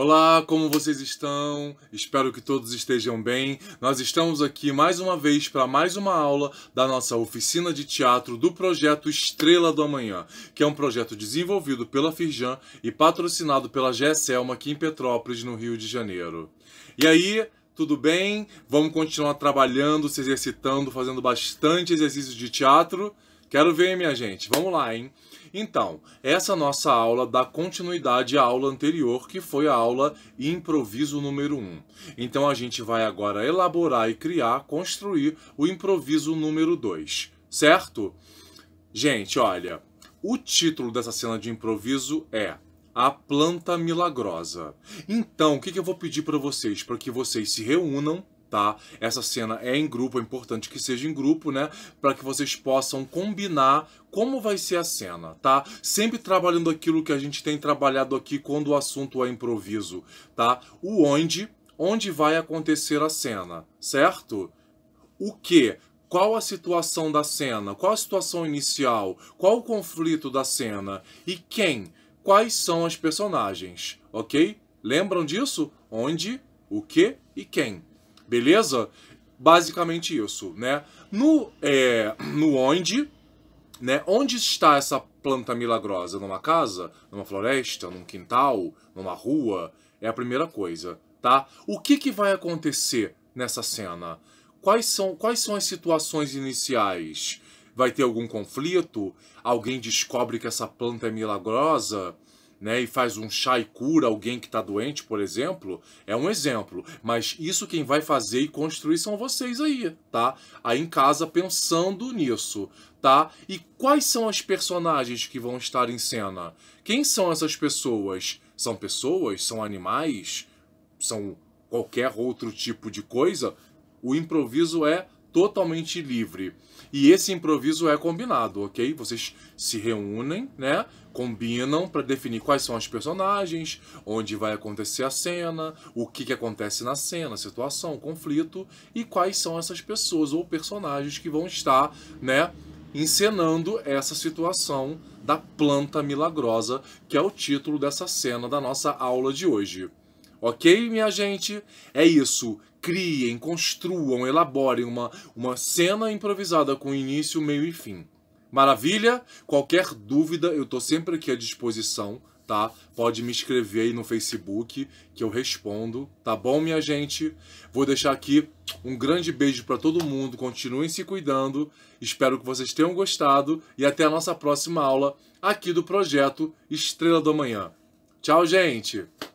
Olá, como vocês estão? Espero que todos estejam bem. Nós estamos aqui mais uma vez para mais uma aula da nossa oficina de teatro do projeto Estrela do Amanhã, que é um projeto desenvolvido pela Firjan e patrocinado pela GESELMA aqui em Petrópolis, no Rio de Janeiro. E aí, tudo bem? Vamos continuar trabalhando, se exercitando, fazendo bastante exercício de teatro. Quero ver, minha gente. Vamos lá, hein? Então, essa nossa aula dá continuidade à aula anterior, que foi a aula improviso número 1. Então a gente vai agora elaborar e criar, construir o improviso número 2, certo? Gente, olha, o título dessa cena de improviso é a planta milagrosa. Então, o que eu vou pedir para vocês? Para que vocês se reúnam tá? Essa cena é em grupo, é importante que seja em grupo, né? Para que vocês possam combinar como vai ser a cena, tá? Sempre trabalhando aquilo que a gente tem trabalhado aqui quando o assunto é improviso, tá? O onde, onde vai acontecer a cena, certo? O que? Qual a situação da cena? Qual a situação inicial? Qual o conflito da cena? E quem? Quais são as personagens, ok? Lembram disso? Onde, o que e quem? Beleza? Basicamente isso, né? No, é, no onde, né? Onde está essa planta milagrosa? Numa casa? Numa floresta? Num quintal? Numa rua? É a primeira coisa, tá? O que, que vai acontecer nessa cena? Quais são, quais são as situações iniciais? Vai ter algum conflito? Alguém descobre que essa planta é milagrosa? né, e faz um chá e cura alguém que está doente, por exemplo, é um exemplo. Mas isso quem vai fazer e construir são vocês aí, tá? Aí em casa pensando nisso, tá? E quais são as personagens que vão estar em cena? Quem são essas pessoas? São pessoas? São animais? São qualquer outro tipo de coisa? O improviso é totalmente livre. E esse improviso é combinado, ok? Vocês se reúnem, né? Combinam para definir quais são os personagens, onde vai acontecer a cena, o que, que acontece na cena, situação, conflito e quais são essas pessoas ou personagens que vão estar, né? Encenando essa situação da planta milagrosa, que é o título dessa cena da nossa aula de hoje. Ok, minha gente? É isso. Criem, construam, elaborem uma, uma cena improvisada com início, meio e fim. Maravilha? Qualquer dúvida, eu tô sempre aqui à disposição, tá? Pode me escrever aí no Facebook que eu respondo, tá bom, minha gente? Vou deixar aqui um grande beijo para todo mundo, continuem se cuidando. Espero que vocês tenham gostado e até a nossa próxima aula aqui do projeto Estrela do Amanhã. Tchau, gente!